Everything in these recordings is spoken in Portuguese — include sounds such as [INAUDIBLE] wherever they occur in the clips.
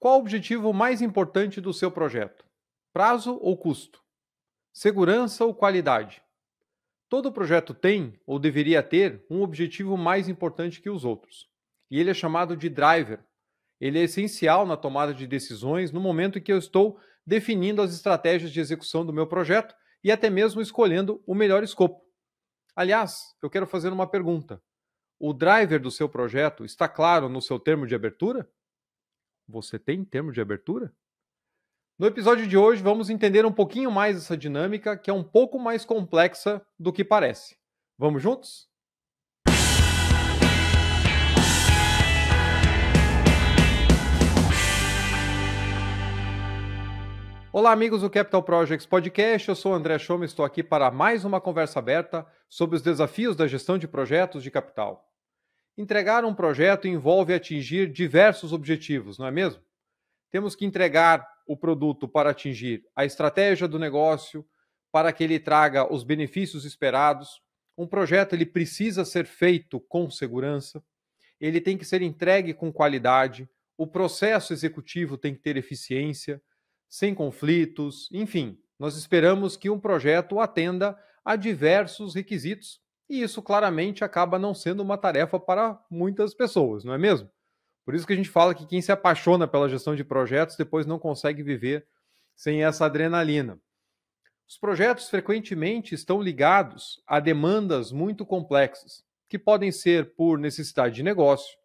Qual o objetivo mais importante do seu projeto? Prazo ou custo? Segurança ou qualidade? Todo projeto tem, ou deveria ter, um objetivo mais importante que os outros. E ele é chamado de driver. Ele é essencial na tomada de decisões no momento em que eu estou definindo as estratégias de execução do meu projeto e até mesmo escolhendo o melhor escopo. Aliás, eu quero fazer uma pergunta. O driver do seu projeto está claro no seu termo de abertura? você tem em termos de abertura? No episódio de hoje, vamos entender um pouquinho mais essa dinâmica, que é um pouco mais complexa do que parece. Vamos juntos? Olá, amigos do Capital Projects Podcast. Eu sou André Schoma e estou aqui para mais uma conversa aberta sobre os desafios da gestão de projetos de capital. Entregar um projeto envolve atingir diversos objetivos, não é mesmo? Temos que entregar o produto para atingir a estratégia do negócio, para que ele traga os benefícios esperados. Um projeto ele precisa ser feito com segurança, ele tem que ser entregue com qualidade, o processo executivo tem que ter eficiência, sem conflitos, enfim. Nós esperamos que um projeto atenda a diversos requisitos e isso claramente acaba não sendo uma tarefa para muitas pessoas, não é mesmo? Por isso que a gente fala que quem se apaixona pela gestão de projetos depois não consegue viver sem essa adrenalina. Os projetos frequentemente estão ligados a demandas muito complexas, que podem ser por necessidade de negócio.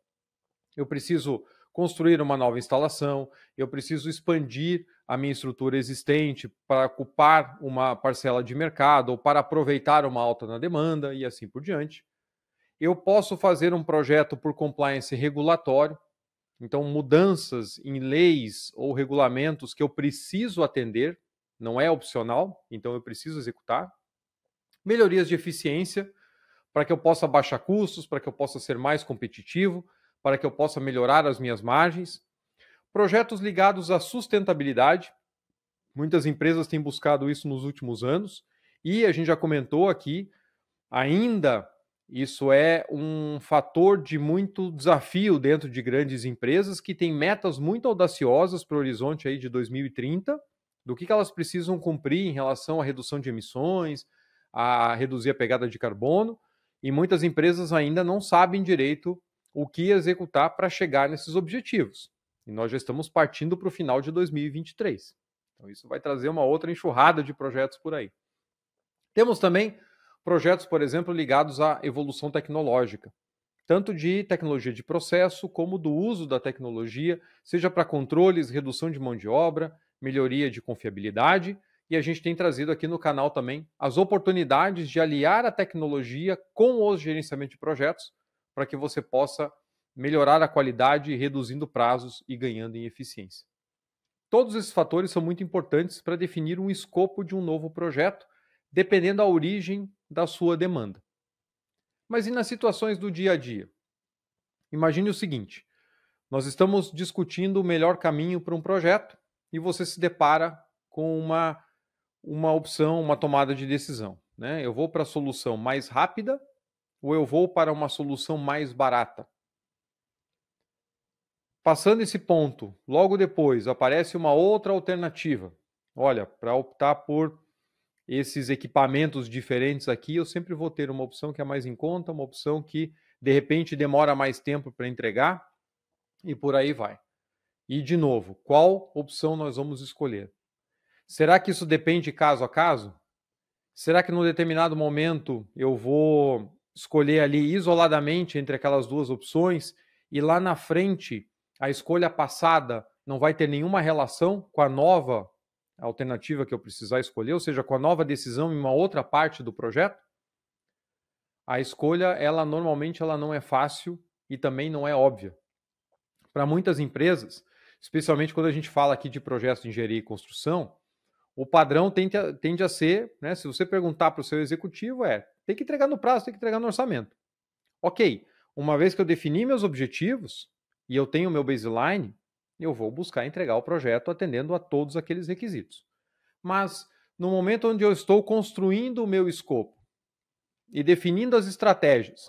Eu preciso construir uma nova instalação, eu preciso expandir a minha estrutura existente para ocupar uma parcela de mercado ou para aproveitar uma alta na demanda e assim por diante. Eu posso fazer um projeto por compliance regulatório, então mudanças em leis ou regulamentos que eu preciso atender, não é opcional, então eu preciso executar. Melhorias de eficiência, para que eu possa baixar custos, para que eu possa ser mais competitivo, para que eu possa melhorar as minhas margens. Projetos ligados à sustentabilidade. Muitas empresas têm buscado isso nos últimos anos e a gente já comentou aqui, ainda isso é um fator de muito desafio dentro de grandes empresas que têm metas muito audaciosas para o horizonte aí de 2030, do que, que elas precisam cumprir em relação à redução de emissões, a reduzir a pegada de carbono, e muitas empresas ainda não sabem direito o que executar para chegar nesses objetivos. E nós já estamos partindo para o final de 2023. Então, isso vai trazer uma outra enxurrada de projetos por aí. Temos também projetos, por exemplo, ligados à evolução tecnológica, tanto de tecnologia de processo, como do uso da tecnologia, seja para controles, redução de mão de obra, melhoria de confiabilidade. E a gente tem trazido aqui no canal também as oportunidades de aliar a tecnologia com o gerenciamento de projetos para que você possa melhorar a qualidade, reduzindo prazos e ganhando em eficiência. Todos esses fatores são muito importantes para definir um escopo de um novo projeto, dependendo da origem da sua demanda. Mas e nas situações do dia a dia? Imagine o seguinte: nós estamos discutindo o melhor caminho para um projeto e você se depara com uma, uma opção, uma tomada de decisão. Né? Eu vou para a solução mais rápida ou eu vou para uma solução mais barata? Passando esse ponto, logo depois aparece uma outra alternativa. Olha, para optar por esses equipamentos diferentes aqui, eu sempre vou ter uma opção que é mais em conta, uma opção que de repente demora mais tempo para entregar e por aí vai. E de novo, qual opção nós vamos escolher? Será que isso depende caso a caso? Será que num determinado momento eu vou escolher ali isoladamente entre aquelas duas opções e lá na frente a escolha passada não vai ter nenhuma relação com a nova alternativa que eu precisar escolher, ou seja, com a nova decisão em uma outra parte do projeto? A escolha, ela normalmente ela não é fácil e também não é óbvia. Para muitas empresas, especialmente quando a gente fala aqui de projetos de engenharia e construção, o padrão tende a, tende a ser, né, se você perguntar para o seu executivo, é tem que entregar no prazo, tem que entregar no orçamento. Ok, uma vez que eu defini meus objetivos e eu tenho meu baseline, eu vou buscar entregar o projeto atendendo a todos aqueles requisitos. Mas no momento onde eu estou construindo o meu escopo e definindo as estratégias,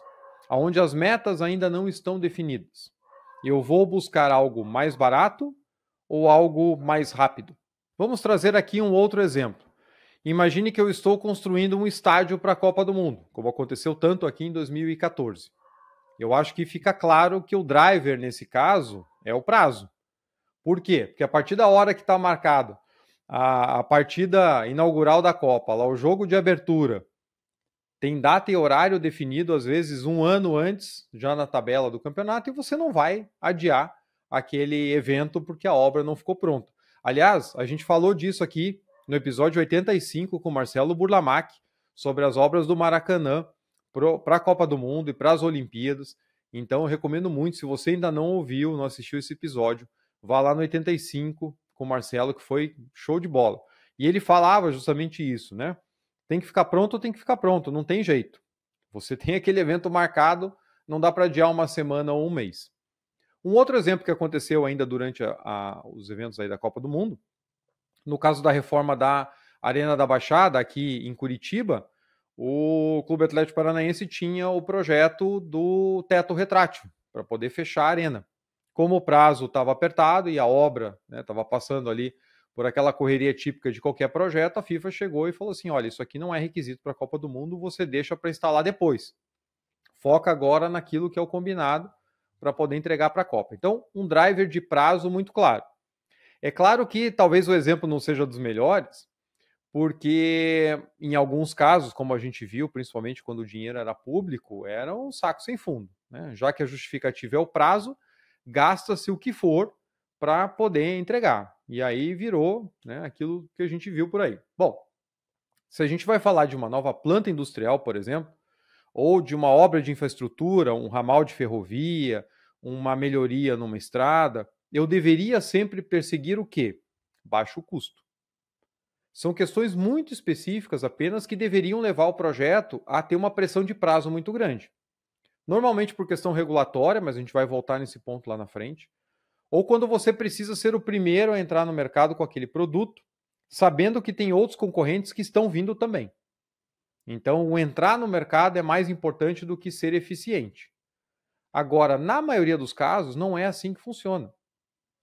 aonde as metas ainda não estão definidas, eu vou buscar algo mais barato ou algo mais rápido. Vamos trazer aqui um outro exemplo. Imagine que eu estou construindo um estádio para a Copa do Mundo, como aconteceu tanto aqui em 2014. Eu acho que fica claro que o driver, nesse caso, é o prazo. Por quê? Porque a partir da hora que está marcado a, a, partida inaugural da Copa, lá o jogo de abertura, tem data e horário definido, às vezes um ano antes, já na tabela do campeonato, e você não vai adiar aquele evento porque a obra não ficou pronta. Aliás, a gente falou disso aqui no episódio 85 com Marcelo Burlamac sobre as obras do Maracanã para a Copa do Mundo e para as Olimpíadas. Então, eu recomendo muito. Se você ainda não ouviu, não assistiu esse episódio, vá lá no 85 com o Marcelo, que foi show de bola. E ele falava justamente isso, né? Tem que ficar pronto ou tem que ficar pronto, não tem jeito. Você [LAUGHS] tem aquele evento marcado, não dá para adiar uma semana ou um mês. Um outro exemplo que aconteceu ainda durante a, a, os eventos aí da Copa do Mundo no caso da reforma da Arena da Baixada, aqui em Curitiba, o Clube Atlético Paranaense tinha o projeto do teto retrátil para poder fechar a arena. Como o prazo estava apertado e a obra né, estava né, passando ali por aquela correria típica de qualquer projeto, a FIFA chegou e falou assim: olha, isso aqui não é requisito para a Copa do Mundo, você deixa para instalar depois. Foca agora naquilo que é o combinado para poder entregar para a Copa. Então, um driver de prazo muito claro. É claro que talvez o exemplo não seja dos melhores, porque em alguns casos, como a gente viu, principalmente quando o dinheiro era público, era um saco sem fundo. Né? Já que a justificativa é o prazo, gasta-se o que for para poder entregar. E aí virou né, aquilo que a gente viu por aí. Bom, se a gente vai falar de uma nova planta industrial, por exemplo, ou de uma obra de infraestrutura, um ramal de ferrovia, uma melhoria numa estrada, eu deveria sempre perseguir o quê? Baixo custo. São questões muito específicas apenas que deveriam levar o projeto a ter uma pressão de prazo muito grande. Normalmente por questão regulatória, mas a gente vai voltar nesse ponto lá na frente. Ou quando você precisa ser o primeiro a entrar no mercado com aquele produto, sabendo que tem outros concorrentes que estão vindo também. Então, o entrar no mercado é mais importante do que ser eficiente. Agora, na maioria dos casos, não é assim que funciona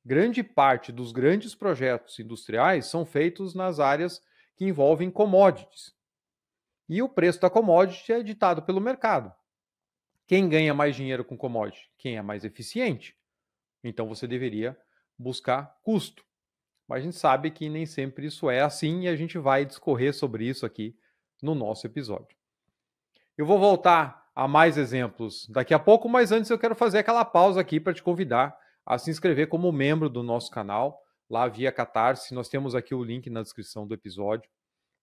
grande parte dos grandes projetos industriais são feitos nas áreas que envolvem commodities. E o preço da commodity é ditado pelo mercado. Quem ganha mais dinheiro com commodity? Quem é mais eficiente. Então você deveria buscar custo. Mas a gente sabe que nem sempre isso é assim e a gente vai discorrer sobre isso aqui no nosso episódio. Eu vou voltar a mais exemplos daqui a pouco, mas antes eu quero fazer aquela pausa aqui para te convidar a se inscrever como membro do nosso canal, lá via Catarse. Nós temos aqui o link na descrição do episódio.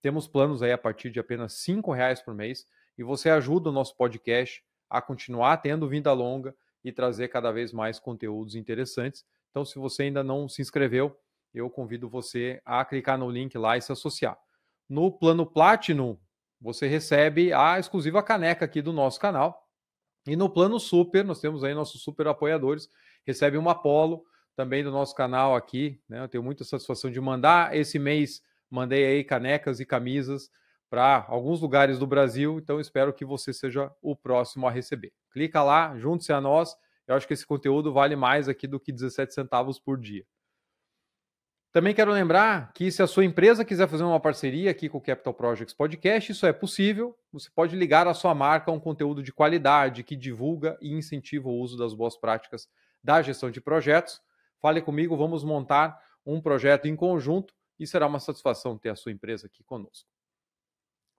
Temos planos aí a partir de apenas R$ reais por mês e você ajuda o nosso podcast a continuar tendo vida longa e trazer cada vez mais conteúdos interessantes. Então, se você ainda não se inscreveu, eu convido você a clicar no link lá e se associar. No plano Platinum, você recebe a exclusiva caneca aqui do nosso canal. E no plano Super, nós temos aí nossos super apoiadores, recebe uma Apollo também do nosso canal aqui. Né? Eu tenho muita satisfação de mandar. Esse mês mandei aí canecas e camisas para alguns lugares do Brasil, então espero que você seja o próximo a receber. Clica lá, junte-se a nós. Eu acho que esse conteúdo vale mais aqui do que 17 centavos por dia. Também quero lembrar que se a sua empresa quiser fazer uma parceria aqui com o Capital Projects Podcast, isso é possível. Você pode ligar a sua marca a um conteúdo de qualidade que divulga e incentiva o uso das boas práticas da gestão de projetos. Fale comigo, vamos montar um projeto em conjunto e será uma satisfação ter a sua empresa aqui conosco.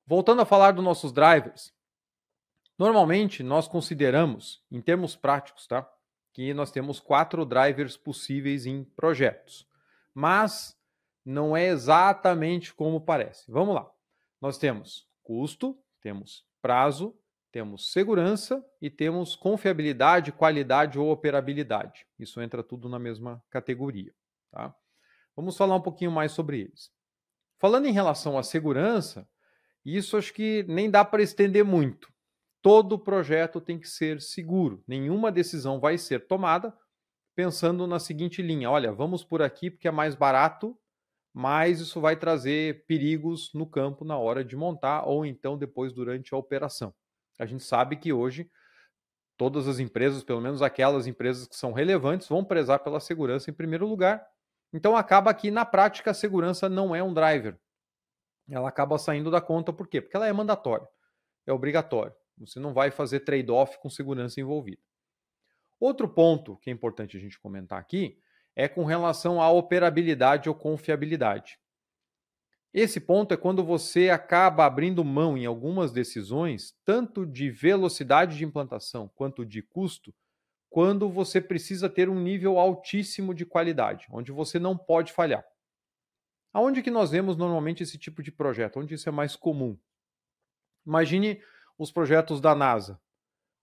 Voltando a falar dos nossos drivers, normalmente nós consideramos, em termos práticos, tá? que nós temos quatro drivers possíveis em projetos, mas não é exatamente como parece. Vamos lá. Nós temos custo, temos prazo, temos segurança e temos confiabilidade, qualidade ou operabilidade. Isso entra tudo na mesma categoria. Tá? Vamos falar um pouquinho mais sobre eles. Falando em relação à segurança, isso acho que nem dá para estender muito. Todo projeto tem que ser seguro. Nenhuma decisão vai ser tomada pensando na seguinte linha: olha, vamos por aqui porque é mais barato, mas isso vai trazer perigos no campo na hora de montar ou então depois durante a operação. A gente sabe que hoje todas as empresas, pelo menos aquelas empresas que são relevantes, vão prezar pela segurança em primeiro lugar. Então acaba que na prática a segurança não é um driver. Ela acaba saindo da conta por quê? Porque ela é mandatória, é obrigatório. Você não vai fazer trade-off com segurança envolvida. Outro ponto que é importante a gente comentar aqui é com relação à operabilidade ou confiabilidade. Esse ponto é quando você acaba abrindo mão em algumas decisões, tanto de velocidade de implantação quanto de custo, quando você precisa ter um nível altíssimo de qualidade, onde você não pode falhar. Aonde que nós vemos normalmente esse tipo de projeto? Onde isso é mais comum? Imagine os projetos da NASA.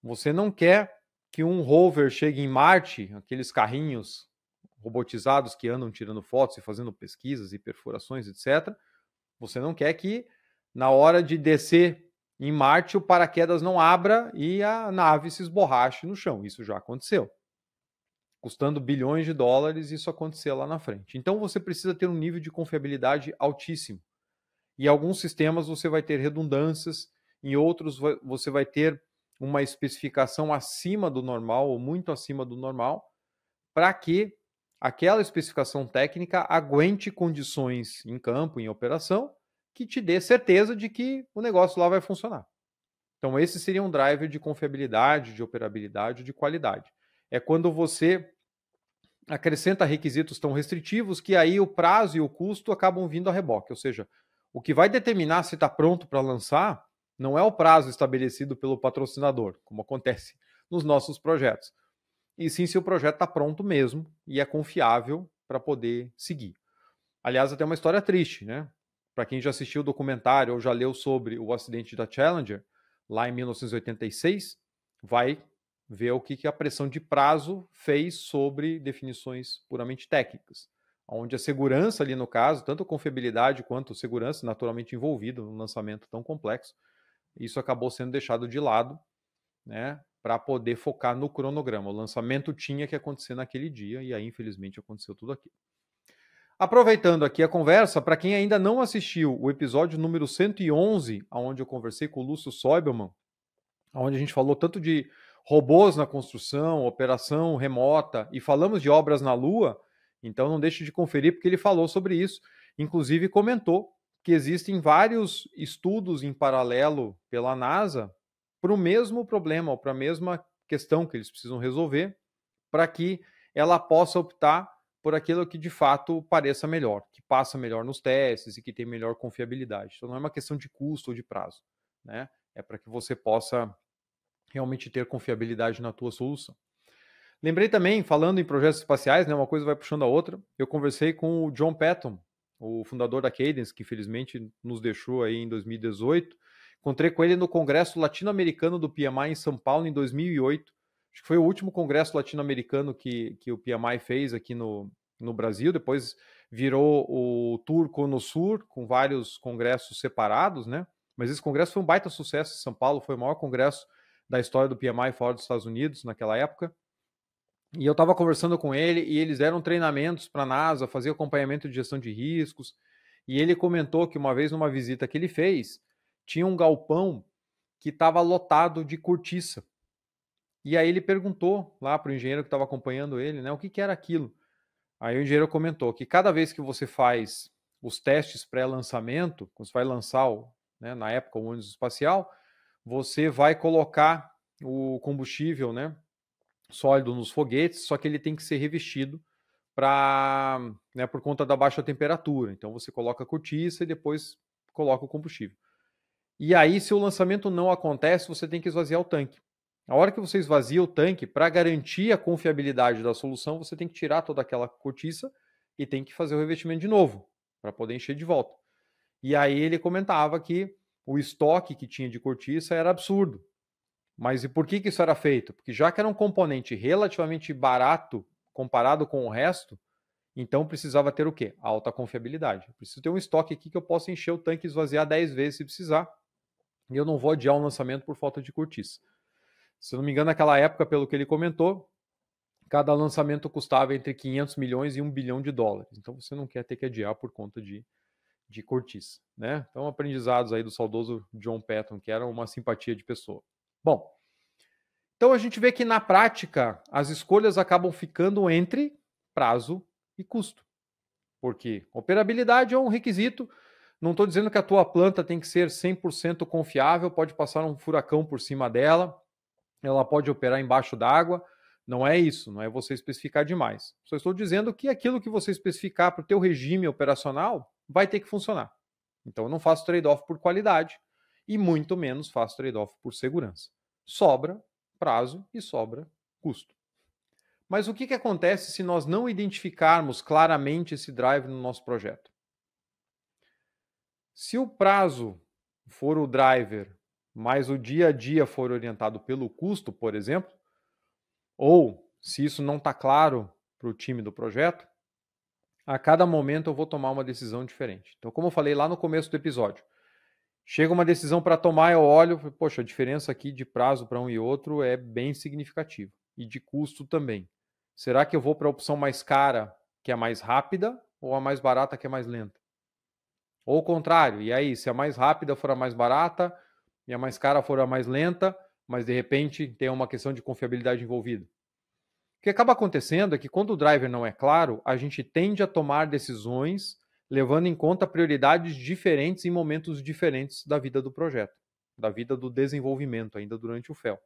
Você não quer que um rover chegue em Marte, aqueles carrinhos robotizados que andam tirando fotos e fazendo pesquisas e perfurações, etc. Você não quer que na hora de descer em Marte o paraquedas não abra e a nave se esborrache no chão. Isso já aconteceu. Custando bilhões de dólares, isso acontecer lá na frente. Então você precisa ter um nível de confiabilidade altíssimo. Em alguns sistemas você vai ter redundâncias, em outros você vai ter uma especificação acima do normal ou muito acima do normal, para que aquela especificação técnica aguente condições em campo, em operação, que te dê certeza de que o negócio lá vai funcionar. Então, esse seria um driver de confiabilidade, de operabilidade, de qualidade. É quando você acrescenta requisitos tão restritivos que aí o prazo e o custo acabam vindo a reboque. Ou seja, o que vai determinar se está pronto para lançar não é o prazo estabelecido pelo patrocinador, como acontece nos nossos projetos e sim se o projeto está pronto mesmo e é confiável para poder seguir. Aliás, até uma história triste, né? Para quem já assistiu o documentário ou já leu sobre o acidente da Challenger, lá em 1986, vai ver o que, que a pressão de prazo fez sobre definições puramente técnicas, onde a segurança ali no caso, tanto a confiabilidade quanto a segurança naturalmente envolvida num lançamento tão complexo, isso acabou sendo deixado de lado, né? para poder focar no cronograma. O lançamento tinha que acontecer naquele dia e aí, infelizmente, aconteceu tudo aquilo. Aproveitando aqui a conversa, para quem ainda não assistiu o episódio número 111, onde eu conversei com o Lúcio Soibelman, onde a gente falou tanto de robôs na construção, operação remota e falamos de obras na Lua, então não deixe de conferir porque ele falou sobre isso, inclusive comentou que existem vários estudos em paralelo pela NASA para o mesmo problema, ou para a mesma questão que eles precisam resolver, para que ela possa optar por aquilo que de fato pareça melhor, que passa melhor nos testes e que tem melhor confiabilidade. Então não é uma questão de custo ou de prazo, né? É para que você possa realmente ter confiabilidade na tua solução. Lembrei também, falando em projetos espaciais, né, uma coisa vai puxando a outra. Eu conversei com o John Patton, o fundador da Cadence, que infelizmente nos deixou aí em 2018. Encontrei com ele no Congresso Latino-Americano do PMI em São Paulo em 2008. Acho que foi o último congresso latino-americano que, que o PMI fez aqui no, no Brasil. Depois virou o Tour Conosur, com vários congressos separados, né? Mas esse congresso foi um baita sucesso em São Paulo, foi o maior congresso da história do PMI fora dos Estados Unidos naquela época. E eu estava conversando com ele e eles deram treinamentos para a NASA, fazer acompanhamento de gestão de riscos. E ele comentou que uma vez, numa visita que ele fez, tinha um galpão que estava lotado de cortiça. E aí ele perguntou lá para o engenheiro que estava acompanhando ele, né, o que, que era aquilo. Aí o engenheiro comentou que cada vez que você faz os testes pré-lançamento, quando você vai lançar, o, né, na época, o ônibus espacial, você vai colocar o combustível né, sólido nos foguetes, só que ele tem que ser revestido pra, né, por conta da baixa temperatura. Então você coloca a cortiça e depois coloca o combustível. E aí, se o lançamento não acontece, você tem que esvaziar o tanque. A hora que você esvazia o tanque, para garantir a confiabilidade da solução, você tem que tirar toda aquela cortiça e tem que fazer o revestimento de novo, para poder encher de volta. E aí ele comentava que o estoque que tinha de cortiça era absurdo. Mas e por que, que isso era feito? Porque já que era um componente relativamente barato comparado com o resto, então precisava ter o quê? Alta confiabilidade. Preciso ter um estoque aqui que eu possa encher o tanque e esvaziar 10 vezes se precisar, e eu não vou adiar um lançamento por falta de cortiça. Se eu não me engano, naquela época, pelo que ele comentou, cada lançamento custava entre 500 milhões e 1 bilhão de dólares. Então você não quer ter que adiar por conta de, de cortiça. Né? Então, aprendizados aí do saudoso John Patton, que era uma simpatia de pessoa. Bom, então a gente vê que na prática as escolhas acabam ficando entre prazo e custo. Porque operabilidade é um requisito, não estou dizendo que a tua planta tem que ser 100% confiável, pode passar um furacão por cima dela, ela pode operar embaixo d'água, não é isso, não é você especificar demais. Só estou dizendo que aquilo que você especificar para o teu regime operacional vai ter que funcionar. Então eu não faço trade-off por qualidade e muito menos faço trade-off por segurança. Sobra prazo e sobra custo. Mas o que, que acontece se nós não identificarmos claramente esse drive no nosso projeto? Se o prazo for o driver, mas o dia a dia for orientado pelo custo, por exemplo, ou se isso não está claro para o time do projeto, a cada momento eu vou tomar uma decisão diferente. Então, como eu falei lá no começo do episódio, chega uma decisão para tomar, eu olho, poxa, a diferença aqui de prazo para um e outro é bem significativa e de custo também. Será que eu vou para a opção mais cara, que é mais rápida, ou a mais barata, que é mais lenta? Ou o contrário, e aí, se a mais rápida for a mais barata e a mais cara for a mais lenta, mas de repente tem uma questão de confiabilidade envolvida. O que acaba acontecendo é que quando o driver não é claro, a gente tende a tomar decisões levando em conta prioridades diferentes em momentos diferentes da vida do projeto, da vida do desenvolvimento ainda durante o FEL.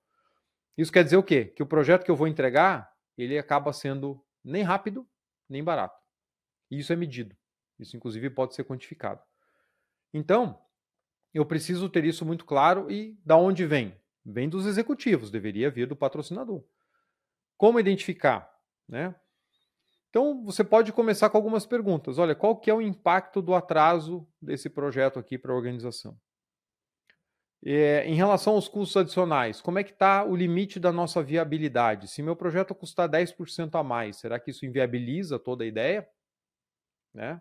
Isso quer dizer o quê? Que o projeto que eu vou entregar, ele acaba sendo nem rápido, nem barato. E isso é medido. Isso inclusive pode ser quantificado. Então, eu preciso ter isso muito claro e da onde vem? Vem dos executivos, deveria vir do patrocinador. Como identificar, né? Então, você pode começar com algumas perguntas. Olha, qual que é o impacto do atraso desse projeto aqui para a organização? É, em relação aos custos adicionais, como é que está o limite da nossa viabilidade? Se meu projeto custar 10% a mais, será que isso inviabiliza toda a ideia? Né?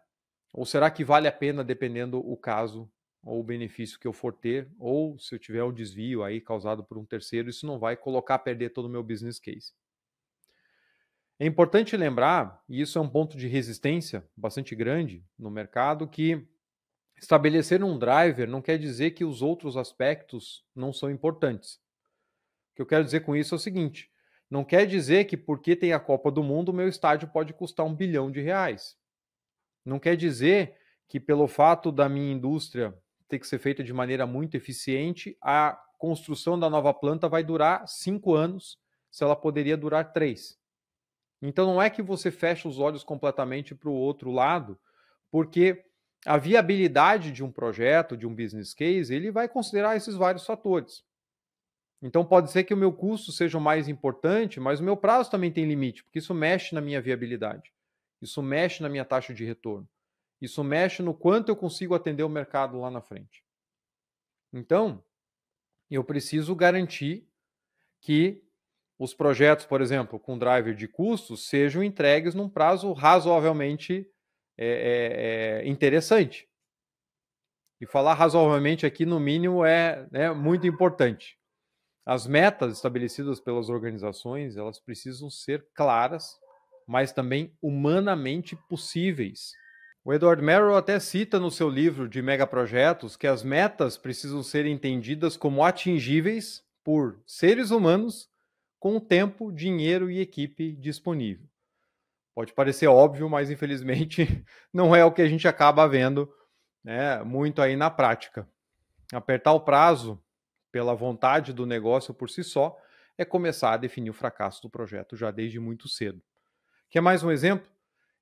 Ou será que vale a pena, dependendo o caso ou o benefício que eu for ter, ou se eu tiver um desvio aí causado por um terceiro, isso não vai colocar a perder todo o meu business case. É importante lembrar, e isso é um ponto de resistência bastante grande no mercado, que estabelecer um driver não quer dizer que os outros aspectos não são importantes. O que eu quero dizer com isso é o seguinte: não quer dizer que porque tem a Copa do Mundo, o meu estádio pode custar um bilhão de reais. Não quer dizer que, pelo fato da minha indústria ter que ser feita de maneira muito eficiente, a construção da nova planta vai durar cinco anos, se ela poderia durar três. Então não é que você fecha os olhos completamente para o outro lado, porque a viabilidade de um projeto, de um business case, ele vai considerar esses vários fatores. Então pode ser que o meu custo seja o mais importante, mas o meu prazo também tem limite, porque isso mexe na minha viabilidade. Isso mexe na minha taxa de retorno. Isso mexe no quanto eu consigo atender o mercado lá na frente. Então, eu preciso garantir que os projetos, por exemplo, com driver de custos, sejam entregues num prazo razoavelmente é, é, interessante. E falar razoavelmente aqui, no mínimo, é né, muito importante. As metas estabelecidas pelas organizações, elas precisam ser claras mas também humanamente possíveis. O Edward Merrill até cita no seu livro de megaprojetos que as metas precisam ser entendidas como atingíveis por seres humanos com tempo, dinheiro e equipe disponível. Pode parecer óbvio, mas infelizmente [LAUGHS] não é o que a gente acaba vendo né, muito aí na prática. Apertar o prazo pela vontade do negócio por si só é começar a definir o fracasso do projeto já desde muito cedo. Quer mais um exemplo?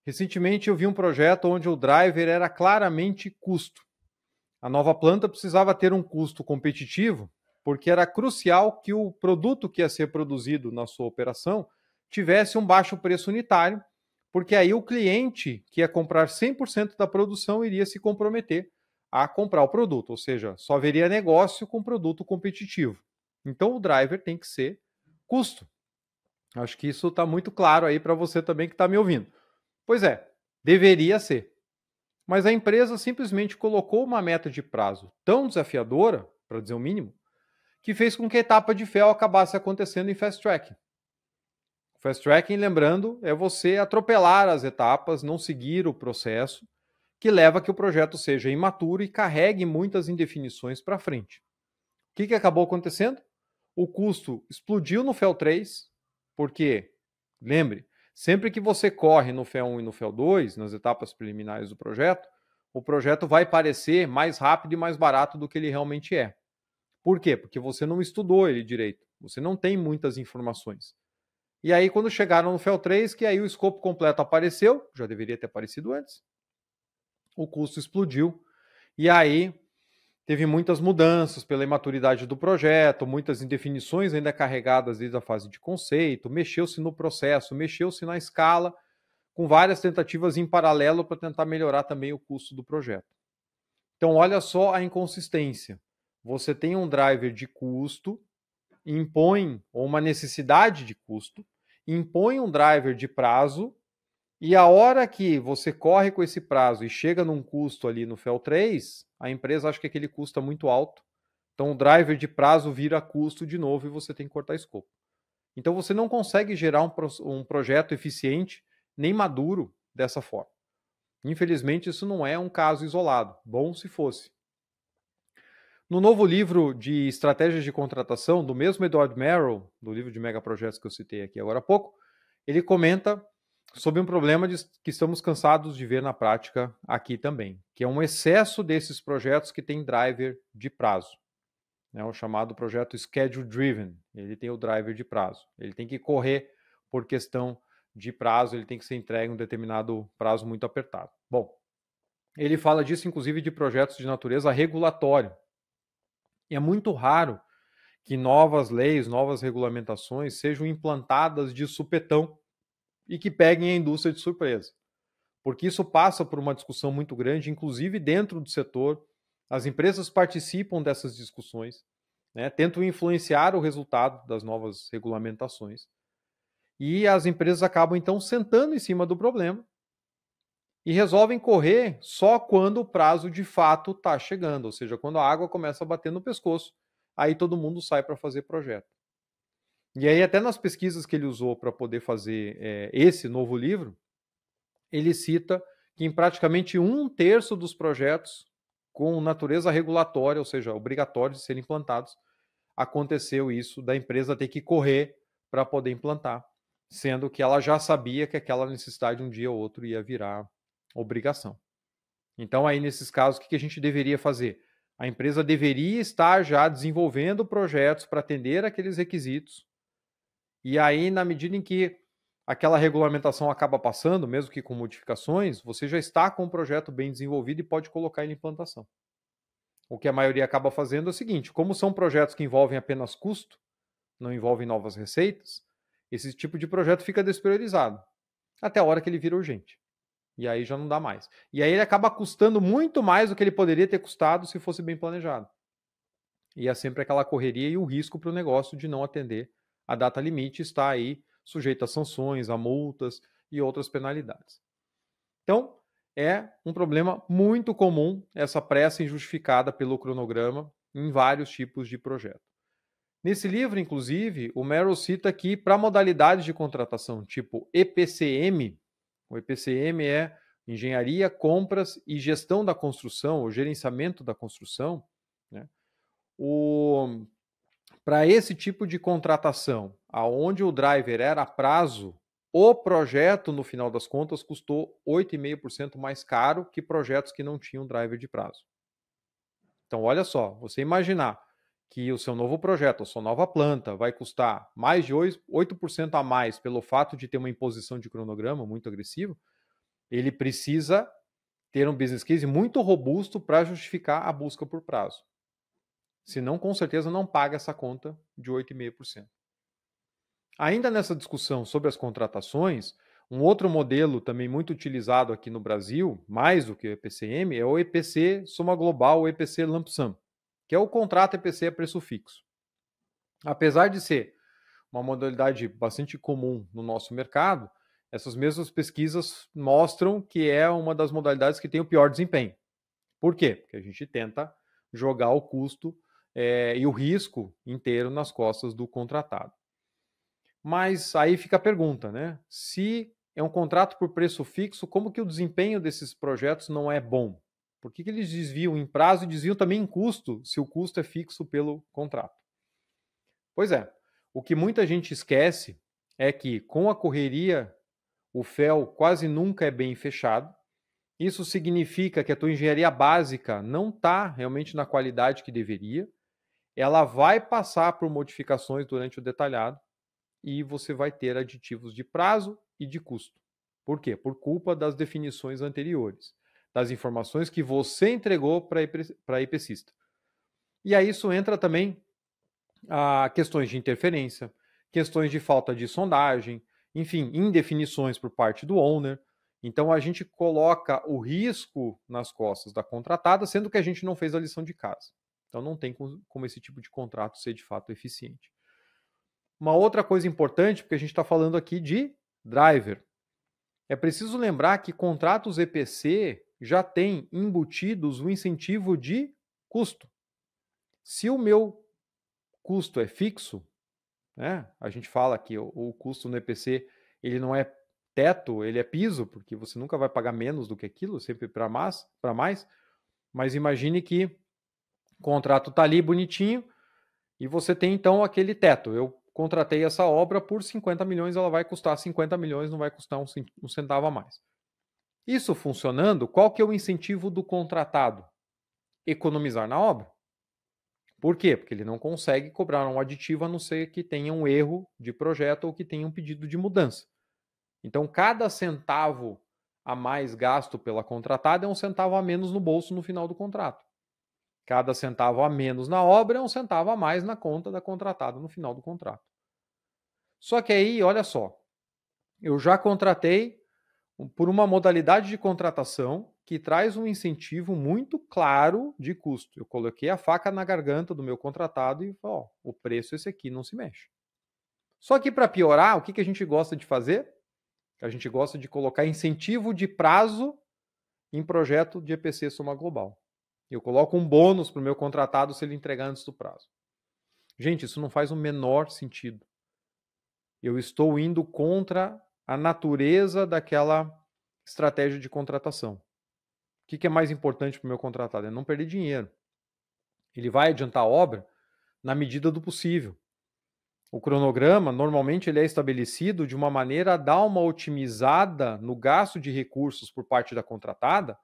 Recentemente eu vi um projeto onde o driver era claramente custo. A nova planta precisava ter um custo competitivo, porque era crucial que o produto que ia ser produzido na sua operação tivesse um baixo preço unitário, porque aí o cliente que ia comprar 100% da produção iria se comprometer a comprar o produto, ou seja, só haveria negócio com produto competitivo. Então o driver tem que ser custo. Acho que isso está muito claro aí para você também que está me ouvindo. Pois é, deveria ser. Mas a empresa simplesmente colocou uma meta de prazo tão desafiadora, para dizer o mínimo, que fez com que a etapa de fel acabasse acontecendo em fast tracking. Fast tracking, lembrando, é você atropelar as etapas, não seguir o processo, que leva a que o projeto seja imaturo e carregue muitas indefinições para frente. O que, que acabou acontecendo? O custo explodiu no FEL 3, porque, lembre, sempre que você corre no FEL1 e no FEL2, nas etapas preliminares do projeto, o projeto vai parecer mais rápido e mais barato do que ele realmente é. Por quê? Porque você não estudou ele direito. Você não tem muitas informações. E aí, quando chegaram no FEL3, que aí o escopo completo apareceu, já deveria ter aparecido antes, o custo explodiu. E aí teve muitas mudanças pela imaturidade do projeto, muitas indefinições ainda carregadas desde a fase de conceito, mexeu-se no processo, mexeu-se na escala, com várias tentativas em paralelo para tentar melhorar também o custo do projeto. Então, olha só a inconsistência. Você tem um driver de custo, impõe, ou uma necessidade de custo, impõe um driver de prazo e a hora que você corre com esse prazo e chega num custo ali no FEL 3, a empresa acha que aquele custo é muito alto. Então o driver de prazo vira custo de novo e você tem que cortar escopo. Então você não consegue gerar um, um projeto eficiente nem maduro dessa forma. Infelizmente, isso não é um caso isolado. Bom se fosse. No novo livro de estratégias de contratação, do mesmo Edward Merrill, do livro de megaprojetos que eu citei aqui agora há pouco, ele comenta sobre um problema de, que estamos cansados de ver na prática aqui também, que é um excesso desses projetos que tem driver de prazo. Né, o chamado projeto schedule driven. Ele tem o driver de prazo. Ele tem que correr por questão de prazo, ele tem que ser entregue em um determinado prazo muito apertado. Bom, ele fala disso, inclusive, de projetos de natureza regulatória. E é muito raro que novas leis, novas regulamentações sejam implantadas de supetão e que peguem a indústria de surpresa. Porque isso passa por uma discussão muito grande, inclusive dentro do setor. As empresas participam dessas discussões, né, tentam influenciar o resultado das novas regulamentações. E as empresas acabam então sentando em cima do problema e resolvem correr só quando o prazo de fato está chegando, ou seja, quando a água começa a bater no pescoço, aí todo mundo sai para fazer projeto. E aí, até nas pesquisas que ele usou para poder fazer é, esse novo livro, ele cita que em praticamente um terço dos projetos com natureza regulatória, ou seja, obrigatórios de serem implantados, aconteceu isso da empresa ter que correr para poder implantar, sendo que ela já sabia que aquela necessidade um dia ou outro ia virar obrigação. Então, aí, nesses casos, o que a gente deveria fazer? A empresa deveria estar já desenvolvendo projetos para atender aqueles requisitos e aí, na medida em que aquela regulamentação acaba passando, mesmo que com modificações, você já está com o um projeto bem desenvolvido e pode colocar ele em implantação. O que a maioria acaba fazendo é o seguinte: como são projetos que envolvem apenas custo, não envolvem novas receitas, esse tipo de projeto fica despriorizado até a hora que ele vira urgente. E aí já não dá mais. E aí ele acaba custando muito mais do que ele poderia ter custado se fosse bem planejado. E é sempre aquela correria e o risco para o negócio de não atender a data limite está aí sujeita a sanções, a multas e outras penalidades. Então, é um problema muito comum essa pressa injustificada pelo cronograma em vários tipos de projeto. Nesse livro, inclusive, o Merrill cita que para modalidades de contratação tipo EPCM, o EPCM é Engenharia, Compras e Gestão da Construção, ou Gerenciamento da Construção, né? o para esse tipo de contratação, aonde o driver era a prazo, o projeto, no final das contas, custou 8,5% mais caro que projetos que não tinham driver de prazo. Então, olha só, você imaginar que o seu novo projeto, a sua nova planta, vai custar mais de 8% a mais pelo fato de ter uma imposição de cronograma muito agressivo, ele precisa ter um business case muito robusto para justificar a busca por prazo. Senão, com certeza, não paga essa conta de 8,5%. Ainda nessa discussão sobre as contratações, um outro modelo também muito utilizado aqui no Brasil, mais do que o EPCM, é o EPC Soma Global, o EPC Lump Sum, que é o contrato EPC a preço fixo. Apesar de ser uma modalidade bastante comum no nosso mercado, essas mesmas pesquisas mostram que é uma das modalidades que tem o pior desempenho. Por quê? Porque a gente tenta jogar o custo é, e o risco inteiro nas costas do contratado. Mas aí fica a pergunta, né? Se é um contrato por preço fixo, como que o desempenho desses projetos não é bom? Por que, que eles desviam em prazo e desviam também em custo, se o custo é fixo pelo contrato? Pois é, o que muita gente esquece é que com a correria o FEL quase nunca é bem fechado. Isso significa que a tua engenharia básica não está realmente na qualidade que deveria ela vai passar por modificações durante o detalhado e você vai ter aditivos de prazo e de custo. Por quê? Por culpa das definições anteriores, das informações que você entregou para a IPCista. E aí isso entra também a questões de interferência, questões de falta de sondagem, enfim, indefinições por parte do owner. Então a gente coloca o risco nas costas da contratada, sendo que a gente não fez a lição de casa. Então não tem como esse tipo de contrato ser de fato eficiente. Uma outra coisa importante, porque a gente está falando aqui de driver. É preciso lembrar que contratos EPC já têm embutidos o um incentivo de custo. Se o meu custo é fixo, né, a gente fala que o, o custo no EPC ele não é teto, ele é piso, porque você nunca vai pagar menos do que aquilo, sempre para mais, mais. Mas imagine que o contrato está ali bonitinho e você tem então aquele teto. Eu contratei essa obra por 50 milhões, ela vai custar 50 milhões, não vai custar um centavo a mais. Isso funcionando, qual que é o incentivo do contratado? Economizar na obra. Por quê? Porque ele não consegue cobrar um aditivo a não ser que tenha um erro de projeto ou que tenha um pedido de mudança. Então, cada centavo a mais gasto pela contratada é um centavo a menos no bolso no final do contrato. Cada centavo a menos na obra é um centavo a mais na conta da contratada no final do contrato. Só que aí, olha só, eu já contratei por uma modalidade de contratação que traz um incentivo muito claro de custo. Eu coloquei a faca na garganta do meu contratado e, ó, o preço esse aqui não se mexe. Só que para piorar, o que, que a gente gosta de fazer? A gente gosta de colocar incentivo de prazo em projeto de EPC Soma Global. Eu coloco um bônus para o meu contratado se ele entregar antes do prazo. Gente, isso não faz o menor sentido. Eu estou indo contra a natureza daquela estratégia de contratação. O que, é mais importante para o meu contratado? É não perder dinheiro. Ele vai adiantar a obra na medida do possível. O cronograma, normalmente, ele é estabelecido de uma maneira a dar uma otimizada no gasto de recursos por parte da contratada,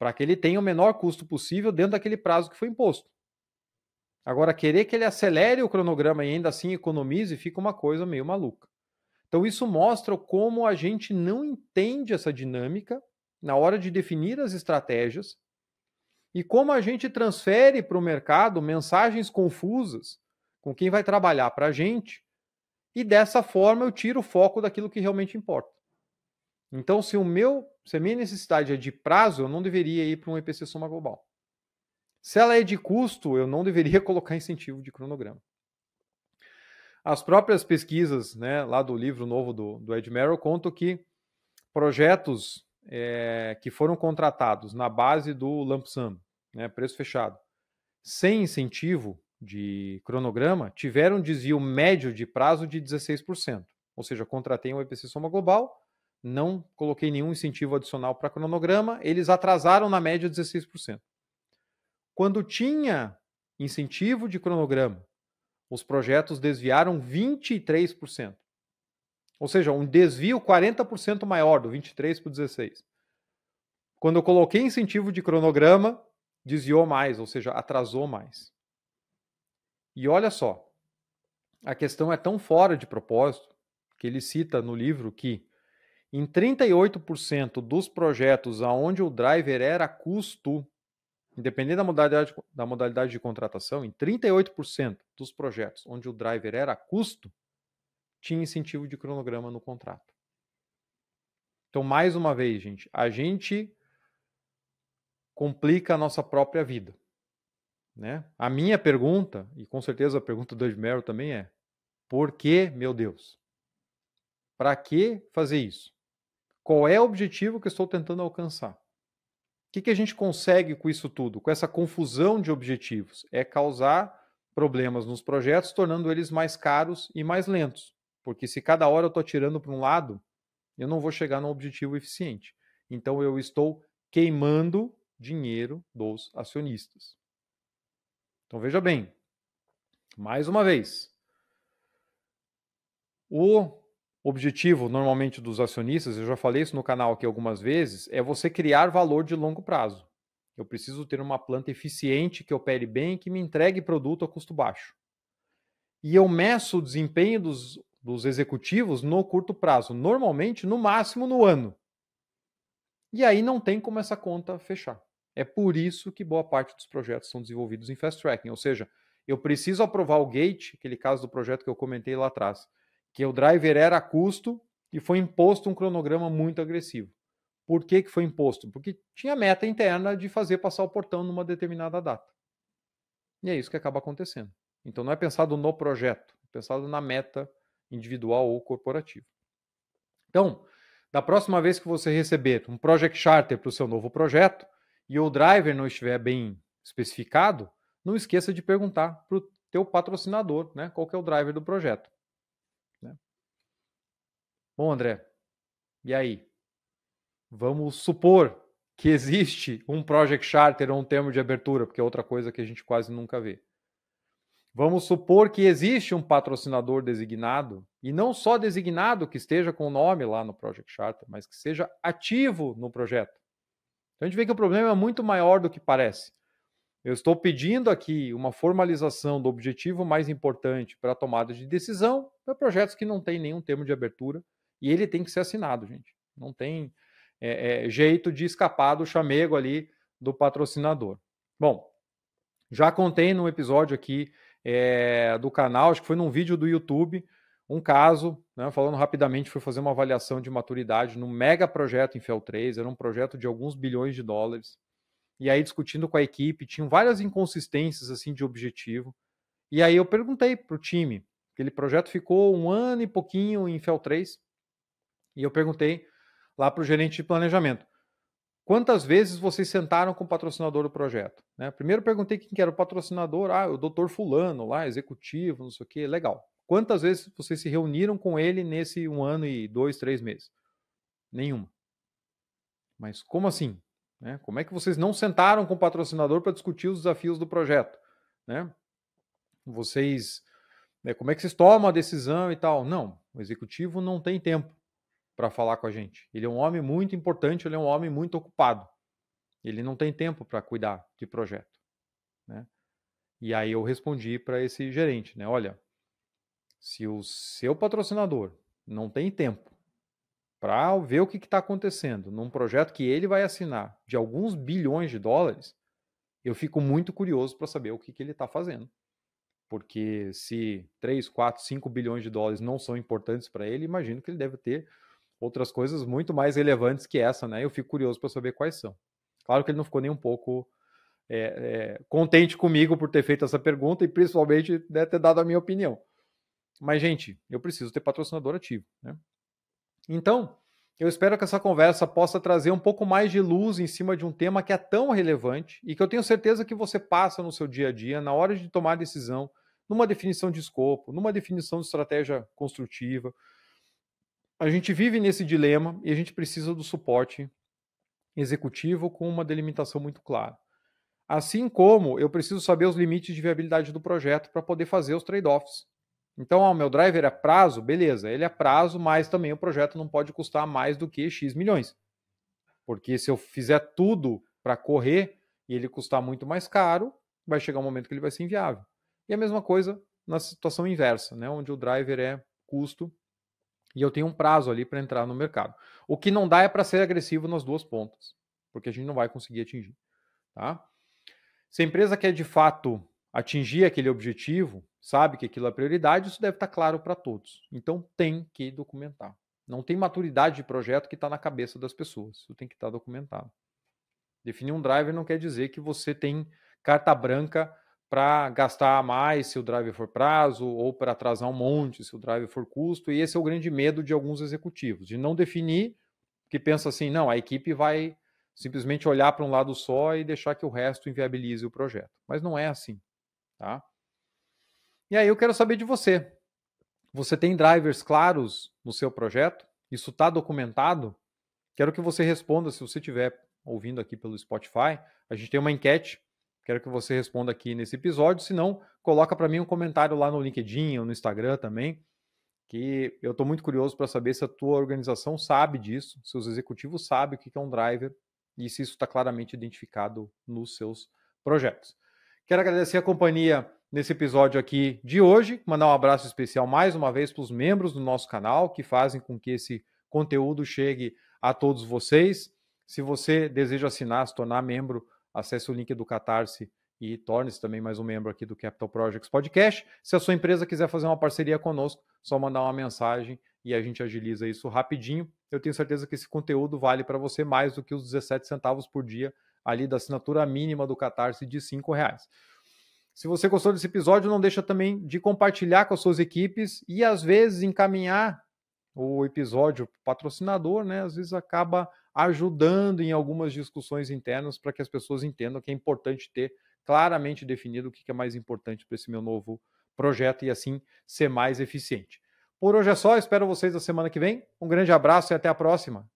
para que ele tenha o menor custo possível dentro daquele prazo que foi imposto. Agora, querer que ele acelere o cronograma e ainda assim economize fica uma coisa meio maluca. Então, isso mostra como a gente não entende essa dinâmica na hora de definir as estratégias e como a gente transfere para o mercado mensagens confusas com quem vai trabalhar para a gente e dessa forma eu tiro o foco daquilo que realmente importa. Então, se o meu se a minha necessidade é de prazo, eu não deveria ir para um EPC Soma Global. Se ela é de custo, eu não deveria [LAUGHS] colocar incentivo de cronograma. As próprias pesquisas né, lá do livro novo do, do Ed Merrill contam que projetos é, que foram contratados na base do lump sum, né, preço fechado, sem incentivo de cronograma, tiveram um desvio médio de prazo de 16%. Ou seja, contratei um EPC Soma Global, não coloquei nenhum incentivo adicional para cronograma, eles atrasaram na média 16%. Quando tinha incentivo de cronograma, os projetos desviaram 23%. Ou seja, um desvio 40% maior, do 23 para o 16. Quando eu coloquei incentivo de cronograma, desviou mais, ou seja, atrasou mais. E olha só, a questão é tão fora de propósito que ele cita no livro que em 38% dos projetos aonde o driver era custo, independente da modalidade, da modalidade de contratação, em 38% dos projetos onde o driver era custo, tinha incentivo de cronograma no contrato. Então, mais uma vez, gente, a gente complica a nossa própria vida. Né? A minha pergunta, e com certeza a pergunta do Edmero também é: por que, meu Deus? Para que fazer isso? Qual é o objetivo que eu estou tentando alcançar? O que, que a gente consegue com isso tudo, com essa confusão de objetivos? É causar problemas nos projetos, tornando eles mais caros e mais lentos. Porque se cada hora eu estou tirando para um lado, eu não vou chegar num objetivo eficiente. Então eu estou queimando dinheiro dos acionistas. Então veja bem, mais uma vez, o objetivo normalmente dos acionistas, eu já falei isso no canal aqui algumas vezes, é você criar valor de longo prazo. Eu preciso ter uma planta eficiente que opere bem, que me entregue produto a custo baixo. E eu meço o desempenho dos, dos executivos no curto prazo, normalmente no máximo no ano. E aí não tem como essa conta fechar. É por isso que boa parte dos projetos são desenvolvidos em fast tracking, ou seja, eu preciso aprovar o gate, aquele caso do projeto que eu comentei lá atrás que o driver era custo e foi imposto um cronograma muito agressivo. Por que, que foi imposto? Porque tinha meta interna de fazer passar o portão numa determinada data. E é isso que acaba acontecendo. Então não é pensado no projeto, é pensado na meta individual ou corporativa. Então, da próxima vez que você receber um project charter para o seu novo projeto e o driver não estiver bem especificado, não esqueça de perguntar para o teu patrocinador, né, qual que é o driver do projeto. Bom, André, e aí? Vamos supor que existe um project charter ou um termo de abertura, porque é outra coisa que a gente quase nunca vê. Vamos supor que existe um patrocinador designado, e não só designado, que esteja com o nome lá no Project Charter, mas que seja ativo no projeto. Então a gente vê que o problema é muito maior do que parece. Eu estou pedindo aqui uma formalização do objetivo mais importante para a tomada de decisão para projetos que não têm nenhum termo de abertura e ele tem que ser assinado, gente. Não tem é, é, jeito de escapar do chamego ali do patrocinador. Bom, já contei num episódio aqui é, do canal, acho que foi num vídeo do YouTube, um caso, né, falando rapidamente, fui fazer uma avaliação de maturidade num mega projeto em Fel 3, era um projeto de alguns bilhões de dólares. E aí, discutindo com a equipe, tinham várias inconsistências assim de objetivo. E aí eu perguntei para o time, aquele projeto ficou um ano e pouquinho em Fel 3, e eu perguntei lá para o gerente de planejamento. Quantas vezes vocês sentaram com o patrocinador do projeto? Né? Primeiro perguntei quem que era o patrocinador. Ah, o doutor fulano lá, executivo, não sei o quê. Legal. Quantas vezes vocês se reuniram com ele nesse um ano e dois, três meses? Nenhuma. Mas como assim? Né? Como é que vocês não sentaram com o patrocinador para discutir os desafios do projeto? Né? Vocês, né, como é que vocês tomam a decisão e tal? Não, o executivo não tem tempo para falar com a gente. Ele é um homem muito importante, ele é um homem muito ocupado. Ele não tem tempo para cuidar de projeto. Né? E aí eu respondi para esse gerente, né? Olha, se o seu patrocinador não tem tempo para ver o que está acontecendo num projeto que ele vai assinar de alguns bilhões de dólares, eu fico muito curioso para saber o que, que ele está fazendo. Porque se 3, 4, 5 bilhões de dólares não são importantes para ele, imagino que ele deve ter outras coisas muito mais relevantes que essa, né? Eu fico curioso para saber quais são. Claro que ele não ficou nem um pouco é, é, contente comigo por ter feito essa pergunta e principalmente né, ter dado a minha opinião. Mas, gente, eu preciso ter patrocinador ativo, né? Então, eu espero que essa conversa possa trazer um pouco mais de luz em cima de um tema que é tão relevante e que eu tenho certeza que você passa no seu dia a dia, na hora de tomar decisão, numa definição de escopo, numa definição de estratégia construtiva, a gente vive nesse dilema e a gente precisa do suporte executivo com uma delimitação muito clara. Assim como eu preciso saber os limites de viabilidade do projeto para poder fazer os trade-offs. Então, ó, ah, o meu driver é prazo, beleza, ele é prazo, mas também o projeto não pode custar mais do que X milhões. Porque se eu fizer tudo para correr e ele custar muito mais caro, vai chegar um momento que ele vai ser inviável. E a mesma coisa na situação inversa, né, onde o driver é custo e eu tenho um prazo ali para entrar no mercado. O que não dá é para ser agressivo nas duas pontas, porque a gente não vai conseguir atingir. Tá? Se a empresa quer de fato atingir aquele objetivo, sabe que aquilo é prioridade, isso deve estar tá claro para todos. Então tem que documentar. Não tem maturidade de projeto que está na cabeça das pessoas. Isso tem que estar tá documentado. Definir um driver não quer dizer que você tem carta branca para gastar mais se o drive for prazo ou para atrasar um monte se o drive for custo. E esse é o grande medo de alguns executivos, de não definir, que pensa assim, não, a equipe vai simplesmente olhar para um lado só e deixar que o resto inviabilize o projeto. Mas não é assim, tá? E aí eu quero saber de você. Você tem drivers claros no seu projeto? Isso está documentado? Quero que você responda se você estiver ouvindo aqui pelo Spotify. A gente tem uma enquete Quero que você responda aqui nesse episódio, se não, coloca para mim um comentário lá no LinkedIn ou no Instagram também, que eu estou muito curioso para saber se a tua organização sabe disso, se os executivos sabem o que é um driver e se isso está claramente identificado nos seus projetos. Quero agradecer a companhia nesse episódio aqui de hoje, mandar um abraço especial mais uma vez para os membros do nosso canal que fazem com que esse conteúdo chegue a todos vocês. Se você deseja assinar, se tornar membro acesse o link do Catarse e torne-se também mais um membro aqui do Capital Projects Podcast. Se a sua empresa quiser fazer uma parceria conosco, só mandar uma mensagem e a gente agiliza isso rapidinho. Eu tenho certeza que esse conteúdo vale para você mais do que os 17 centavos por dia ali da assinatura mínima do Catarse de R$ reais. Se você gostou desse episódio, não deixa também de compartilhar com as suas equipes e às vezes encaminhar o episódio patrocinador, né? Às vezes acaba ajudando em algumas discussões internas para que as pessoas entendam que é importante ter claramente definido o que é mais importante para esse meu novo projeto e assim ser mais eficiente. Por hoje é só, espero vocês na semana que vem. Um grande abraço e até a próxima.